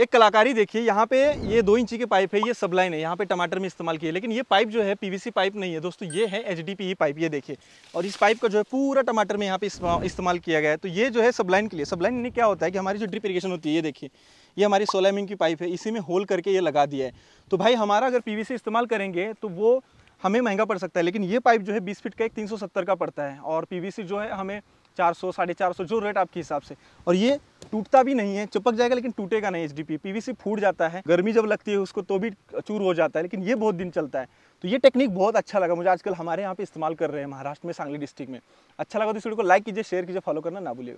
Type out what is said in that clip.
एक कलाकारी देखिए यहाँ पे ये दो इंची के पाइप है ये सब लाइन है यहाँ पे टमाटर में इस्तेमाल किए लेकिन ये पाइप जो है पीवीसी पाइप नहीं है दोस्तों ये है एच डी e पाइप ये देखिए और इस पाइप का जो है पूरा टमाटर में यहाँ पे इस्तेमाल किया गया है तो ये जो है सब लाइन के लिए सब लाइन क्या होता है कि हमारी जो ड्रिप इरीगेशन होती है ये देखिए ये हमारी सोलह मिंग की पाइप है इसी में होल करके ये लगा दिया है तो भाई हमारा अगर पी इस्तेमाल करेंगे तो वो हमें महंगा पड़ सकता है लेकिन ये पाइप जो है बीस फिट का एक तीन का पड़ता है और पी जो है हमें चार सौ साढ़े चार सौ जो रेट आपके हिसाब से और ये टूटता भी नहीं है चिपक जाएगा लेकिन टूटेगा नहीं एच डी पी पी फूट जाता है गर्मी जब लगती है उसको तो भी चूर हो जाता है लेकिन ये बहुत दिन चलता है तो ये टेक्निक बहुत अच्छा लगा मुझे आजकल हमारे यहाँ पे इस्तेमाल कर रहे हैं महाराष्ट्र में सांगली डिस्ट्रिक्ट में अच्छा लगा तो इस वीडियो को लाइक कीजिए शेयर कीजिए फॉलो करना ना भूलिएगा